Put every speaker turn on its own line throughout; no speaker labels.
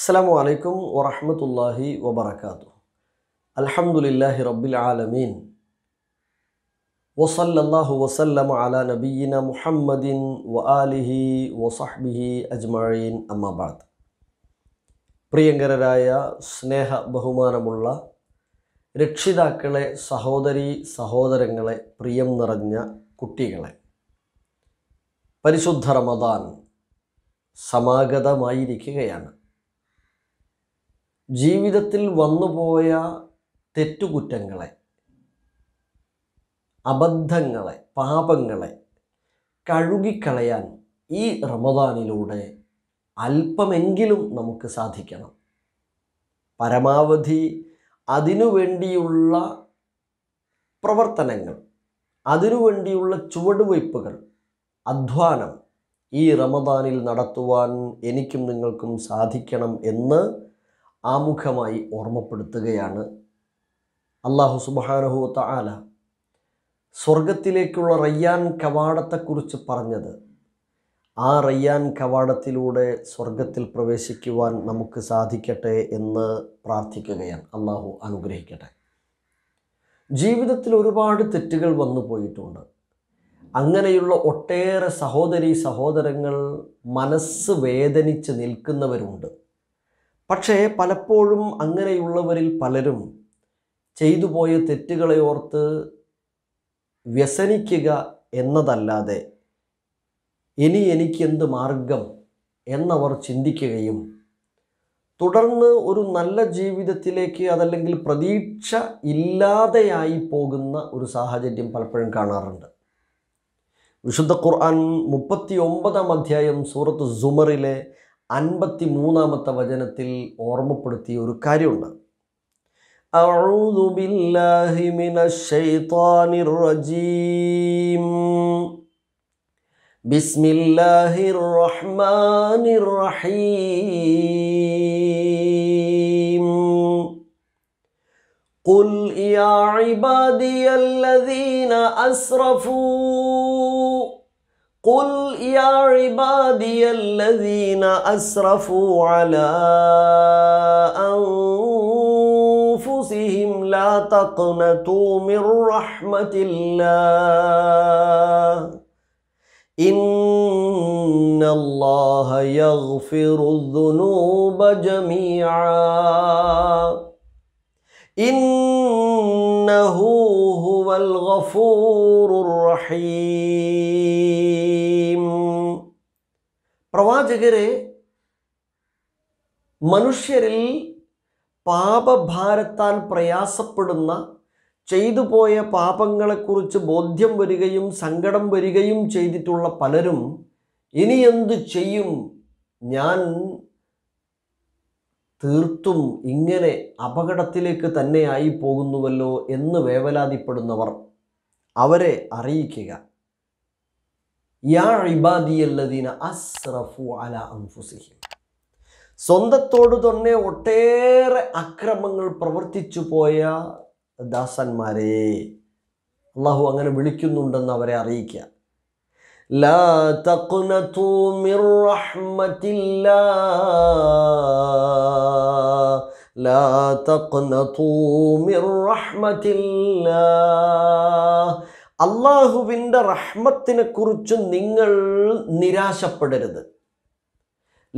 അസ്സാമു അലൈക്കും വറഹമത്തല്ലാഹി വബർക്കാത്തു അലഹമുല്ലാഹി റബ്ബിൽ ആലമീൻ വസല്ലാഹു വസല്ലം അല നബീന മുഹമ്മദിൻ വലിഹി വസഹ്ബിഹി അജ്മഴീൻ അമ്മാബാദ് പ്രിയങ്കരരായ സ്നേഹ ബഹുമാനമുള്ള രക്ഷിതാക്കളെ സഹോദരി സഹോദരങ്ങളെ പ്രിയം നിറഞ്ഞ കുട്ടികളെ പരിശുദ്ധ റമദാൻ സമാഗതമായിരിക്കുകയാണ് ജീവിതത്തിൽ വന്നുപോയ തെറ്റുകുറ്റങ്ങളെ അബദ്ധങ്ങളെ പാപങ്ങളെ കഴുകിക്കളയാൻ ഈ റമദാനിലൂടെ അല്പമെങ്കിലും നമുക്ക് സാധിക്കണം പരമാവധി അതിനുവേണ്ടിയുള്ള പ്രവർത്തനങ്ങൾ അതിനുവേണ്ടിയുള്ള ചുവടുവയ്പ്പുകൾ അധ്വാനം ഈ റമദാനിൽ നടത്തുവാൻ എനിക്കും നിങ്ങൾക്കും സാധിക്കണം എന്ന് ആമുഖമായി ഓർമ്മപ്പെടുത്തുകയാണ് അള്ളാഹു സുബാനഹുത്ത ആല സ്വർഗത്തിലേക്കുള്ള റയ്യാൻ കവാടത്തെക്കുറിച്ച് പറഞ്ഞത് ആ റയ്യാൻ കവാടത്തിലൂടെ സ്വർഗത്തിൽ പ്രവേശിക്കുവാൻ നമുക്ക് സാധിക്കട്ടെ എന്ന് പ്രാർത്ഥിക്കുകയാണ് അള്ളാഹു അനുഗ്രഹിക്കട്ടെ ജീവിതത്തിൽ ഒരുപാട് തെറ്റുകൾ വന്നു പോയിട്ടുണ്ട് അങ്ങനെയുള്ള ഒട്ടേറെ സഹോദരി സഹോദരങ്ങൾ മനസ്സ് വേദനിച്ച് നിൽക്കുന്നവരുണ്ട് പക്ഷേ പലപ്പോഴും അങ്ങനെയുള്ളവരിൽ പലരും ചെയ്തു പോയ തെറ്റുകളെ ഓർത്ത് വ്യസനിക്കുക എന്നതല്ലാതെ ഇനി എനിക്കെന്ത് മാർഗം എന്നവർ ചിന്തിക്കുകയും തുടർന്ന് ഒരു നല്ല ജീവിതത്തിലേക്ക് അതല്ലെങ്കിൽ പ്രതീക്ഷ ഇല്ലാതെയായി പോകുന്ന ഒരു സാഹചര്യം പലപ്പോഴും കാണാറുണ്ട് വിശുദ്ധ ഖുർആൻ മുപ്പത്തി ഒമ്പതാം അധ്യായം സൂറത്ത് സുമറിലെ അൻപത്തി മൂന്നാമത്തെ വചനത്തിൽ ഓർമ്മപ്പെടുത്തിയ ഒരു കാര്യമുണ്ട് ബിസ്മില്ലാഹിറഹ്മാനിറീം അസ്രഫൂ قل يا عبادي الذين أسرفوا على أنفسهم لا تقنطوا من رحمة الله إن الله يغفر الذنوب جميعا إنه هو റഹീം പ്രവാചകരെ മനുഷ്യരിൽ പാപഭാരത്താൻ പ്രയാസപ്പെടുന്ന ചെയ്തുപോയ പാപങ്ങളെക്കുറിച്ച് ബോധ്യം വരികയും സങ്കടം വരികയും ചെയ്തിട്ടുള്ള പലരും ഇനി എന്തു ചെയ്യും ഞാൻ തീർത്തും ഇങ്ങനെ അപകടത്തിലേക്ക് തന്നെയായി പോകുന്നുവല്ലോ എന്ന് വേവലാതിപ്പെടുന്നവർ അവരെ അറിയിക്കുക യാ ഇബാദിയല്ലദീന അല അൻഫുസിഹി സ്വന്തത്തോട് തന്നെ ഒട്ടേറെ അക്രമങ്ങൾ പ്രവർത്തിച്ചു പോയ ദാസന്മാരെ അള്ളാഹു അങ്ങനെ വിളിക്കുന്നുണ്ടെന്ന് അവരെ അറിയിക്കുക لا تقنطوا من رحمة الله لا تقنطوا من رحمة الله അള്ളാഹുവിൻ്റെ റഹ്മത്തിനെ കുറിച്ച് നിങ്ങൾ നിരാശപ്പെടരുത്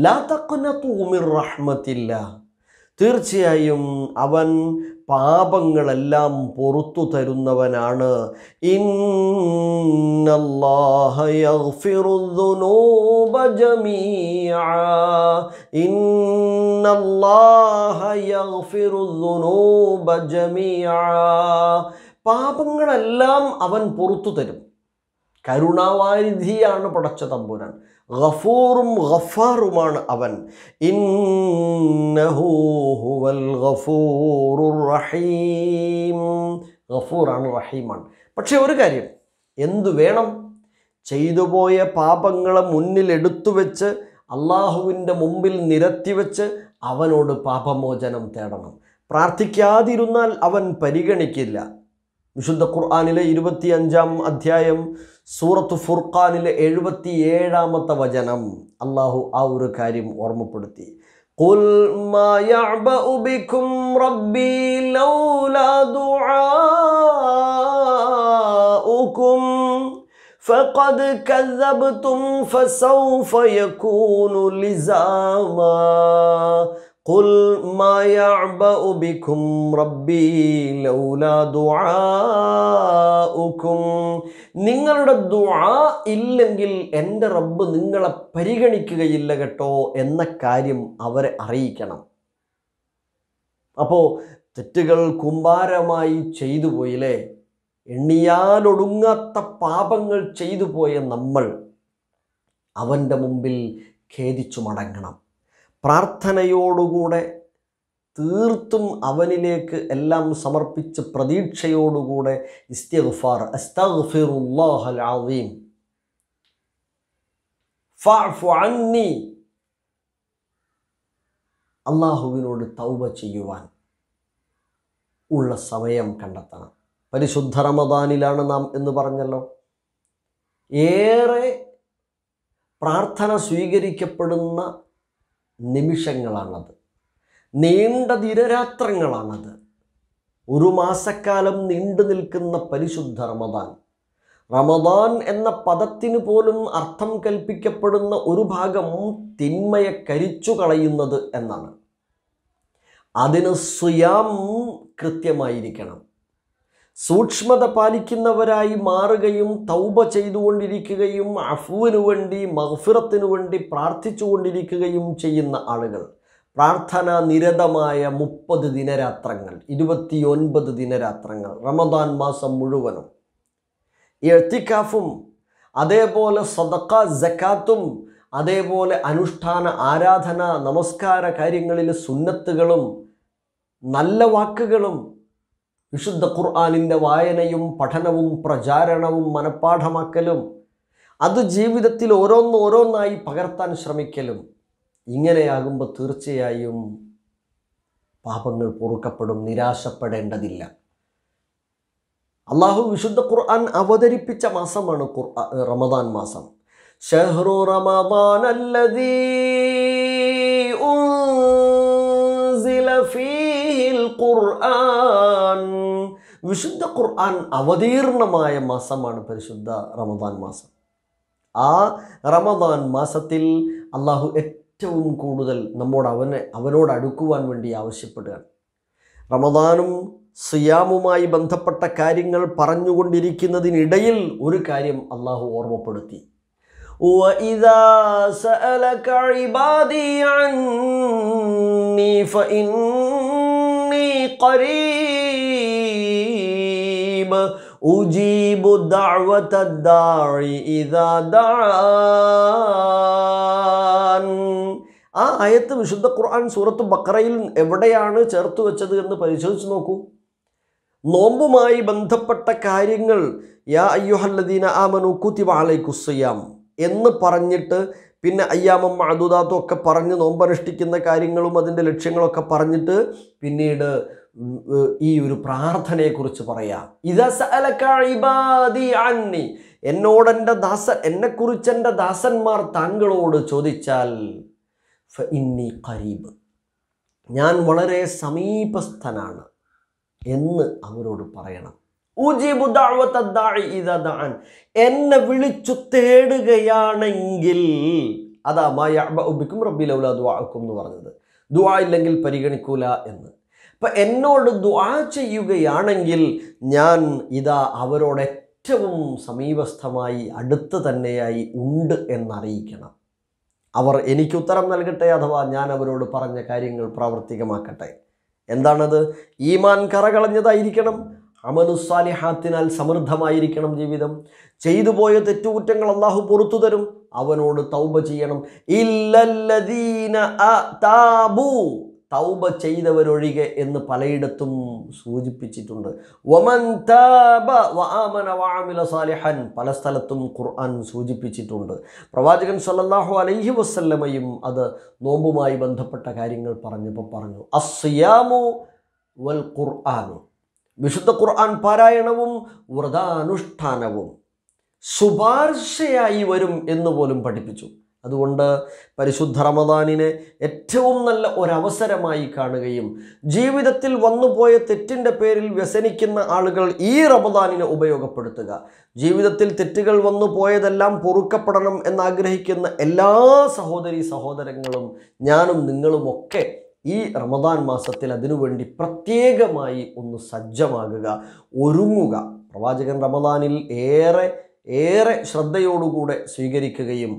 ലാ തക്കുനത്തു ഉമിർ റഹ്മത്തില്ല തീർച്ചയായും അവൻ പാപങ്ങളെല്ലാം പുറത്തു തരുന്നവനാണ് പാപങ്ങളെല്ലാം അവൻ പുറത്തു തരും കരുണാവാരിധിയാണ് പടച്ച തമ്പുരാൻ ഗഫൂറും ഗഫാറുമാണ് അവൻ ഇന്നഹൂവൽ ഗഫൂറുർ റഹീം ഗഫൂറാണ് റഹീമാണ് പക്ഷേ ഒരു കാര്യം എന്തു വേണം ചെയ്തുപോയ പാപങ്ങളെ മുന്നിലെടുത്തു വെച്ച് അള്ളാഹുവിൻ്റെ മുമ്പിൽ നിരത്തി വെച്ച് അവനോട് പാപമോചനം തേടണം പ്രാർത്ഥിക്കാതിരുന്നാൽ അവൻ പരിഗണിക്കില്ല വിശുദ്ധ ഖുർആാനിലെ ഇരുപത്തിയഞ്ചാം അധ്യായം സൂറത്ത് ഫുർഖാനിലെ എഴുപത്തി ഏഴാമത്തെ വചനം അള്ളാഹു ആ ഒരു കാര്യം ഓർമ്മപ്പെടുത്തി ും قل ما يعبأ بكم ربي لولا دعاؤكم നിങ്ങളുടെ ദുആ ഇല്ലെങ്കിൽ എൻ്റെ റബ്ബ് നിങ്ങളെ പരിഗണിക്കുകയില്ല കേട്ടോ എന്ന കാര്യം അവരെ അറിയിക്കണം അപ്പോൾ തെറ്റുകൾ കുമ്പാരമായി ചെയ്തു പോയില്ലേ എണ്ണിയാലൊടുങ്ങാത്ത പാപങ്ങൾ ചെയ്തു പോയ നമ്മൾ അവൻ്റെ മുമ്പിൽ ഖേദിച്ചു മടങ്ങണം പ്രാർത്ഥനയോടുകൂടെ തീർത്തും അവനിലേക്ക് എല്ലാം സമർപ്പിച്ച് പ്രതീക്ഷയോടുകൂടെ ഇസ്തിഗ്ഫാർ അസ്തഗ്ഫിറുല്ലാഹൽ അസീം അള്ളാഹുവിനോട് തൗബ ചെയ്യുവാൻ ഉള്ള സമയം കണ്ടെത്തണം പരിശുദ്ധ റമദാനിലാണ് നാം എന്ന് പറഞ്ഞല്ലോ ഏറെ പ്രാർത്ഥന സ്വീകരിക്കപ്പെടുന്ന നിമിഷങ്ങളാണത് നീണ്ട ദിനരാത്രങ്ങളാണത് ഒരു മാസക്കാലം നീണ്ടു നിൽക്കുന്ന പരിശുദ്ധ റമദാൻ റമദാൻ എന്ന പദത്തിന് പോലും അർത്ഥം കൽപ്പിക്കപ്പെടുന്ന ഒരു ഭാഗം തിന്മയെ കരിച്ചു കളയുന്നത് എന്നാണ് അതിന് സ്വയം കൃത്യമായിരിക്കണം സൂക്ഷ്മത പാലിക്കുന്നവരായി മാറുകയും തൗബ ചെയ്തുകൊണ്ടിരിക്കുകയും അഫുവിനു വേണ്ടി മഹ്ഫിറത്തിനു വേണ്ടി പ്രാർത്ഥിച്ചുകൊണ്ടിരിക്കുകയും ചെയ്യുന്ന ആളുകൾ പ്രാർത്ഥന നിരതമായ മുപ്പത് ദിനരാത്രങ്ങൾ ഇരുപത്തിയൊൻപത് ദിനരാത്രങ്ങൾ റമദാൻ മാസം മുഴുവനും എഴുത്തിക്കാഫും അതേപോലെ സദക്ക ജക്കാത്തും അതേപോലെ അനുഷ്ഠാന ആരാധന നമസ്കാര കാര്യങ്ങളിൽ സുന്നത്തുകളും നല്ല വാക്കുകളും വിശുദ്ധ ഖുർആാനിൻ്റെ വായനയും പഠനവും പ്രചാരണവും മനഃപ്പാഠമാക്കലും അത് ജീവിതത്തിൽ ഓരോന്ന് ഓരോന്നായി പകർത്താൻ ശ്രമിക്കലും ഇങ്ങനെയാകുമ്പോൾ തീർച്ചയായും പാപങ്ങൾ പൊറുക്കപ്പെടും നിരാശപ്പെടേണ്ടതില്ല അള്ളാഹു വിശുദ്ധ ഖുർആൻ അവതരിപ്പിച്ച മാസമാണ് ഖുർആ റമദാൻ മാസം ഷെഹ്റു റമദാൻ ഉൻസില ഫീഹിൽ ഖുർആൻ വിശുദ്ധ ഖുർആൻ അവതീർണമായ മാസമാണ് പരിശുദ്ധ റമദാൻ മാസം ആ റമദാൻ മാസത്തിൽ അള്ളാഹു ഏറ്റവും കൂടുതൽ നമ്മോട് അവനെ അവനോട് അടുക്കുവാൻ വേണ്ടി ആവശ്യപ്പെടുകയാണ് റമദാനും സിയാമുമായി ബന്ധപ്പെട്ട കാര്യങ്ങൾ പറഞ്ഞുകൊണ്ടിരിക്കുന്നതിനിടയിൽ ഒരു കാര്യം അള്ളാഹു ഓർമ്മപ്പെടുത്തി وإذا سألك عبادي عني قريب أجيب دعوة الداع إذا دعان ആ ആയത്ത് വിശുദ്ധ ഖുർആൻ സൂറത്ത് ബക്രയിൽ എവിടെയാണ് ചേർത്ത് വെച്ചത് എന്ന് പരിശോധിച്ച് നോക്കൂ നോമ്പുമായി ബന്ധപ്പെട്ട കാര്യങ്ങൾ യാ അയ്യുഹല്ലദീന ആമനു കുത്തിവ അലൈക്കുസ്സയാം എന്ന് പറഞ്ഞിട്ട് പിന്നെ അയ്യാമം അതുദാത്തും ഒക്കെ പറഞ്ഞ് നോമ്പനുഷ്ഠിക്കുന്ന കാര്യങ്ങളും അതിൻ്റെ ലക്ഷ്യങ്ങളൊക്കെ പറഞ്ഞിട്ട് പിന്നീട് ഈ ഒരു പ്രാർത്ഥനയെക്കുറിച്ച് പറയാം എന്നോട് എൻ്റെ ദാസൻ എന്നെക്കുറിച്ച് എൻ്റെ ദാസന്മാർ താങ്കളോട് ചോദിച്ചാൽ ഇന്നി കരീബ് ഞാൻ വളരെ സമീപസ്ഥനാണ് എന്ന് അവരോട് പറയണം എന്നെ വിളിച്ചു തേടുകയാണെങ്കിൽ അതാ മാ ഉബിക്കും ലൗലാ ദുവാക്കും എന്ന് പറഞ്ഞത് ദുവാ ഇല്ലെങ്കിൽ പരിഗണിക്കൂല എന്ന് ഇപ്പം എന്നോട് ദ്വാ ചെയ്യുകയാണെങ്കിൽ ഞാൻ ഇതാ അവരോട് ഏറ്റവും സമീപസ്ഥമായി അടുത്ത് തന്നെയായി ഉണ്ട് എന്നറിയിക്കണം അവർ എനിക്ക് ഉത്തരം നൽകട്ടെ അഥവാ ഞാൻ അവരോട് പറഞ്ഞ കാര്യങ്ങൾ പ്രാവർത്തികമാക്കട്ടെ എന്താണത് ഈമാൻ കറകളഞ്ഞതായിരിക്കണം അമലുസാലിഹാത്തിനാൽ സമൃദ്ധമായിരിക്കണം ജീവിതം ചെയ്തു പോയ തെറ്റുകുറ്റങ്ങൾ അള്ളാഹു പുറത്തു തരും അവനോട് തൗബ ചെയ്യണം ഇല്ലല്ലദീന താബു തൗബ ചെയ്തവരൊഴികെ എന്ന് പലയിടത്തും സൂചിപ്പിച്ചിട്ടുണ്ട് ഒമൻ സാലിഹൻ പല സ്ഥലത്തും ഖുർആൻ സൂചിപ്പിച്ചിട്ടുണ്ട് പ്രവാചകൻ സല്ലാഹു അലൈഹി വസ്ല്ലമയും അത് നോമ്പുമായി ബന്ധപ്പെട്ട കാര്യങ്ങൾ പറഞ്ഞപ്പോൾ പറഞ്ഞു അസ്യാമു വൽ ഖുർആാനു വിശുദ്ധ ഖുർആൻ പാരായണവും വ്രതാനുഷ്ഠാനവും ശുപാർശയായി വരും എന്ന് പോലും പഠിപ്പിച്ചു അതുകൊണ്ട് പരിശുദ്ധ റമദാനിനെ ഏറ്റവും നല്ല ഒരവസരമായി കാണുകയും ജീവിതത്തിൽ വന്നുപോയ തെറ്റിൻ്റെ പേരിൽ വ്യസനിക്കുന്ന ആളുകൾ ഈ റമദാനിനെ ഉപയോഗപ്പെടുത്തുക ജീവിതത്തിൽ തെറ്റുകൾ വന്നു പോയതെല്ലാം പൊറുക്കപ്പെടണം എന്നാഗ്രഹിക്കുന്ന എല്ലാ സഹോദരി സഹോദരങ്ങളും ഞാനും നിങ്ങളുമൊക്കെ ഈ റമദാൻ മാസത്തിൽ അതിനുവേണ്ടി പ്രത്യേകമായി ഒന്ന് സജ്ജമാകുക ഒരുങ്ങുക പ്രവാചകൻ റമദാനിൽ ഏറെ ഏറെ ശ്രദ്ധയോടുകൂടെ സ്വീകരിക്കുകയും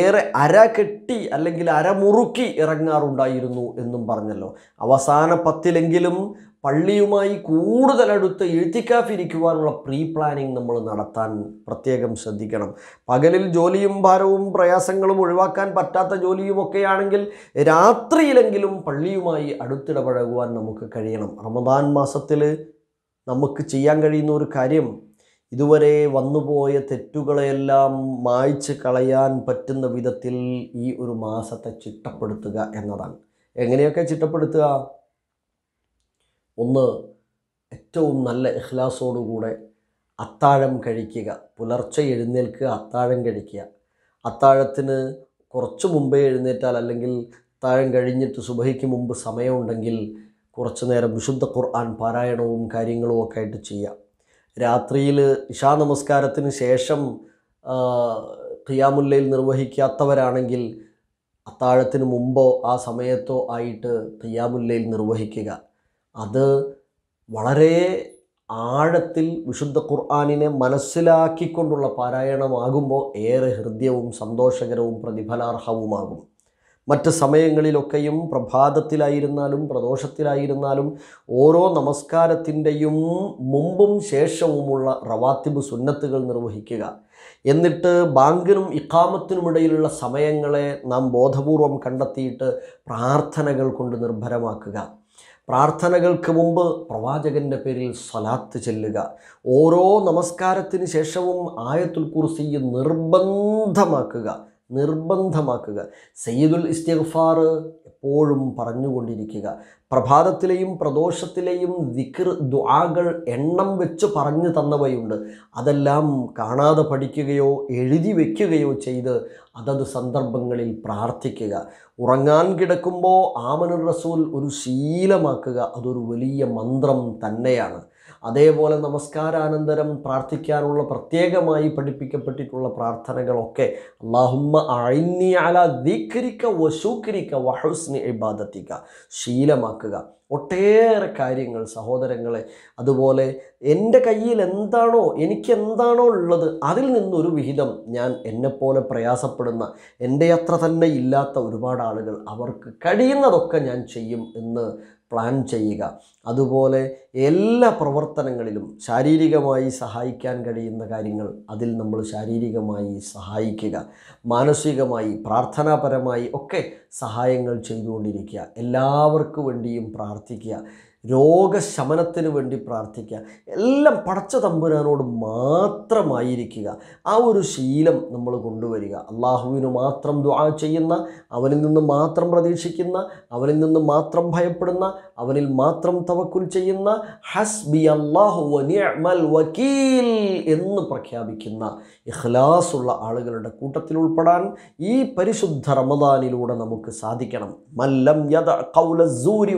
ഏറെ അര കെട്ടി അല്ലെങ്കിൽ അരമുറുക്കി ഇറങ്ങാറുണ്ടായിരുന്നു എന്നും പറഞ്ഞല്ലോ അവസാന പത്തിലെങ്കിലും പള്ളിയുമായി കൂടുതലടുത്ത് എഴുത്തിക്കാഫിരിക്കുവാനുള്ള പ്രീ പ്ലാനിങ് നമ്മൾ നടത്താൻ പ്രത്യേകം ശ്രദ്ധിക്കണം പകലിൽ ജോലിയും ഭാരവും പ്രയാസങ്ങളും ഒഴിവാക്കാൻ പറ്റാത്ത ജോലിയുമൊക്കെയാണെങ്കിൽ രാത്രിയിലെങ്കിലും പള്ളിയുമായി അടുത്തിടപഴകുവാൻ നമുക്ക് കഴിയണം റമദാൻ മാസത്തിൽ നമുക്ക് ചെയ്യാൻ കഴിയുന്ന ഒരു കാര്യം ഇതുവരെ വന്നുപോയ തെറ്റുകളെയെല്ലാം മായ്ച്ച് കളയാൻ പറ്റുന്ന വിധത്തിൽ ഈ ഒരു മാസത്തെ ചിട്ടപ്പെടുത്തുക എന്നതാണ് എങ്ങനെയൊക്കെ ചിട്ടപ്പെടുത്തുക ഒന്ന് ഏറ്റവും നല്ല ഇഹ്ലാസോടുകൂടെ അത്താഴം കഴിക്കുക പുലർച്ചെ എഴുന്നേൽക്കുക അത്താഴം കഴിക്കുക അത്താഴത്തിന് കുറച്ച് മുമ്പേ എഴുന്നേറ്റാൽ അല്ലെങ്കിൽ അത്താഴം കഴിഞ്ഞിട്ട് സുബഹിക്ക് മുമ്പ് സമയമുണ്ടെങ്കിൽ കുറച്ചുനേരം നേരം വിശുദ്ധ ഖുർആൻ പാരായണവും കാര്യങ്ങളും ഒക്കെ ആയിട്ട് ചെയ്യാം രാത്രിയിൽ ഇഷാ നമസ്കാരത്തിന് ശേഷം ഖിയാമുല്ലയിൽ നിർവഹിക്കാത്തവരാണെങ്കിൽ അത്താഴത്തിന് മുമ്പോ ആ സമയത്തോ ആയിട്ട് ഖിയാമുല്ലയിൽ നിർവഹിക്കുക അത് വളരെ ആഴത്തിൽ വിശുദ്ധ ഖുർആാനിനെ മനസ്സിലാക്കിക്കൊണ്ടുള്ള പാരായണമാകുമ്പോൾ ഏറെ ഹൃദ്യവും സന്തോഷകരവും പ്രതിഫലാർഹവുമാകും മറ്റ് സമയങ്ങളിലൊക്കെയും പ്രഭാതത്തിലായിരുന്നാലും പ്രദോഷത്തിലായിരുന്നാലും ഓരോ നമസ്കാരത്തിൻ്റെയും മുമ്പും ശേഷവുമുള്ള റവാത്തിബ് സുന്നത്തുകൾ നിർവഹിക്കുക എന്നിട്ട് ബാങ്കിനും ഇക്കാമത്തിനുമിടയിലുള്ള സമയങ്ങളെ നാം ബോധപൂർവം കണ്ടെത്തിയിട്ട് പ്രാർത്ഥനകൾ കൊണ്ട് നിർഭരമാക്കുക പ്രാർത്ഥനകൾക്ക് മുമ്പ് പ്രവാചകൻ്റെ പേരിൽ സ്വലാത്ത് ചെല്ലുക ഓരോ നമസ്കാരത്തിന് ശേഷവും ആയത്തുൽ കുർസിയെ നിർബന്ധമാക്കുക നിർബന്ധമാക്കുക സയ്യിദുൽ ഇസ്തിഗ്ഫാർ എപ്പോഴും പറഞ്ഞുകൊണ്ടിരിക്കുക പ്രഭാതത്തിലെയും പ്രദോഷത്തിലെയും ദിക്ർ ദുആകൾ എണ്ണം വെച്ച് പറഞ്ഞു തന്നവയുണ്ട് അതെല്ലാം കാണാതെ പഠിക്കുകയോ എഴുതി വയ്ക്കുകയോ ചെയ്ത് അതത് സന്ദർഭങ്ങളിൽ പ്രാർത്ഥിക്കുക ഉറങ്ങാൻ കിടക്കുമ്പോൾ ആമനുർ റസൂൽ ഒരു ശീലമാക്കുക അതൊരു വലിയ മന്ത്രം തന്നെയാണ് അതേപോലെ നമസ്കാരാനന്തരം പ്രാർത്ഥിക്കാനുള്ള പ്രത്യേകമായി പഠിപ്പിക്കപ്പെട്ടിട്ടുള്ള പ്രാർത്ഥനകളൊക്കെ അള്ളാഹുമ്മ അഴിന്നി അല ദിക്രിക്ക വഹുസ്നി ഇബാദത്തിക്ക ശീലമാക്കുക ഒട്ടേറെ കാര്യങ്ങൾ സഹോദരങ്ങളെ അതുപോലെ എൻ്റെ കയ്യിൽ എന്താണോ എനിക്ക് എന്താണോ ഉള്ളത് അതിൽ നിന്നൊരു വിഹിതം ഞാൻ എന്നെപ്പോലെ പ്രയാസപ്പെടുന്ന എൻ്റെ അത്ര തന്നെ ഇല്ലാത്ത ഒരുപാട് ആളുകൾ അവർക്ക് കഴിയുന്നതൊക്കെ ഞാൻ ചെയ്യും എന്ന് പ്ലാൻ ചെയ്യുക അതുപോലെ എല്ലാ പ്രവർത്തനങ്ങളിലും ശാരീരികമായി സഹായിക്കാൻ കഴിയുന്ന കാര്യങ്ങൾ അതിൽ നമ്മൾ ശാരീരികമായി സഹായിക്കുക മാനസികമായി പ്രാർത്ഥനാപരമായി ഒക്കെ സഹായങ്ങൾ ചെയ്തുകൊണ്ടിരിക്കുക എല്ലാവർക്കും വേണ്ടിയും പ്രാർത്ഥിക്കുക രോഗശമനത്തിന് വേണ്ടി പ്രാർത്ഥിക്കുക എല്ലാം പടച്ച തമ്പുരാനോട് മാത്രമായിരിക്കുക ആ ഒരു ശീലം നമ്മൾ കൊണ്ടുവരിക അള്ളാഹുവിന് മാത്രം ദ്വാ ചെയ്യുന്ന അവനിൽ നിന്ന് മാത്രം പ്രതീക്ഷിക്കുന്ന അവനിൽ നിന്ന് മാത്രം ഭയപ്പെടുന്ന അവനിൽ മാത്രം തവക്കുൽ ചെയ്യുന്ന ഹസ്ബി അള്ളാഹു വക്കീൽ എന്ന് പ്രഖ്യാപിക്കുന്ന ഇഖ്ലാസുള്ള ആളുകളുടെ കൂട്ടത്തിൽ ഉൾപ്പെടാൻ ഈ പരിശുദ്ധ റമദാനിലൂടെ നമുക്ക് സാധിക്കണം മല്ലം യദ കൗല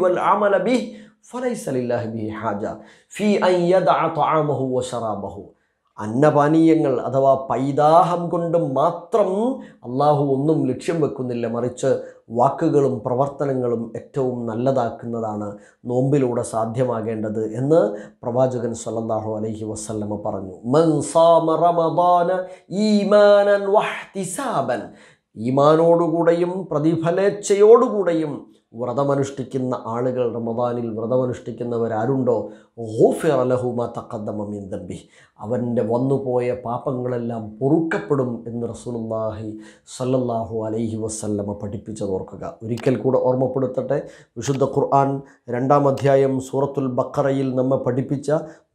വൽ അമല ഫലൈസലില്ലാഹിബി ഹാജ ഫി അയ്യദാമഹു അന്നപാനീയങ്ങൾ അഥവാ പൈതാഹം കൊണ്ട് മാത്രം അള്ളാഹു ഒന്നും ലക്ഷ്യം വെക്കുന്നില്ല മറിച്ച് വാക്കുകളും പ്രവർത്തനങ്ങളും ഏറ്റവും നല്ലതാക്കുന്നതാണ് നോമ്പിലൂടെ സാധ്യമാകേണ്ടത് എന്ന് പ്രവാചകൻ സല്ലാഹു അലൈഹി വസ്ല്ലമ പറഞ്ഞു ഈമാനോടുകൂടെയും പ്രതിഫലേച്ഛയോടുകൂടെയും വ്രതമനുഷ്ഠിക്കുന്ന ആളുകൾ റമദാനിൽ വ്രതമനുഷ്ഠിക്കുന്നവരാരുണ്ടോ ഹോഫിയർ അലഹുമ തക്കദ്ദമിൻ ദമ്പി അവൻ്റെ വന്നുപോയ പാപങ്ങളെല്ലാം പൊറുക്കപ്പെടും എന്ന് റസൂലുല്ലാഹി സല്ലല്ലാഹു അലൈഹി വസല്ലമ പഠിപ്പിച്ചത് ഓർക്കുക ഒരിക്കൽ കൂടെ ഓർമ്മപ്പെടുത്തട്ടെ വിശുദ്ധ ഖുർആൻ രണ്ടാം അധ്യായം സൂറത്തുൽ ബക്കറയിൽ നമ്മെ പഠിപ്പിച്ച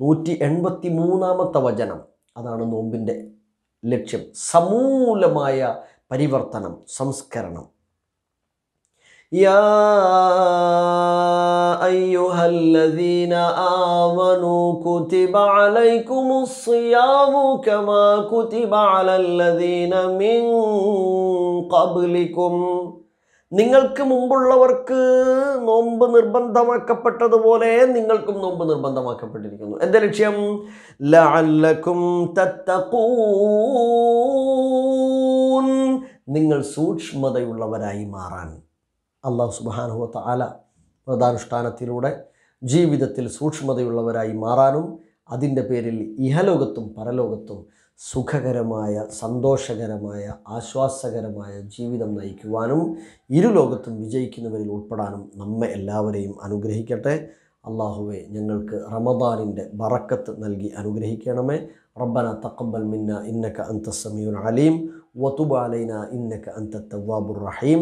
നൂറ്റി എൺപത്തി മൂന്നാമത്തെ വചനം അതാണ് നോമ്പിൻ്റെ ലക്ഷ്യം സമൂലമായ പരിവർത്തനം സംസ്കരണം يا أيها الذين آمنوا كتب عليكم الصيام كما كتب على الذين من قبلكم നിങ്ങൾക്ക് മുമ്പുള്ളവർക്ക് നോമ്പ് നിർബന്ധമാക്കപ്പെട്ടതുപോലെ നിങ്ങൾക്കും നോമ്പ് നിർബന്ധമാക്കപ്പെട്ടിരിക്കുന്നു എന്റെ ലക്ഷ്യം ലഅല്ലക്കും നിങ്ങൾ സൂക്ഷ്മതയുള്ളവരായി മാറാൻ അള്ളാഹു സുബാനുഹത്ത ആല വ്രതാനുഷ്ഠാനത്തിലൂടെ ജീവിതത്തിൽ സൂക്ഷ്മതയുള്ളവരായി മാറാനും അതിൻ്റെ പേരിൽ ഇഹലോകത്തും പരലോകത്തും സുഖകരമായ സന്തോഷകരമായ ആശ്വാസകരമായ ജീവിതം നയിക്കുവാനും ഇരുലോകത്തും വിജയിക്കുന്നവരിൽ ഉൾപ്പെടാനും നമ്മെ എല്ലാവരെയും അനുഗ്രഹിക്കട്ടെ അള്ളാഹുവെ ഞങ്ങൾക്ക് റമദാനിൻ്റെ ബറക്കത്ത് നൽകി അനുഗ്രഹിക്കണമേ റബ്ബന തക്കബൽ മിന്ന ഇന്നക അന്ത സമീഉൽ അലീം വതുബ അലൈന ഇന്നക അന്ത തവ്വാബുർ റഹീം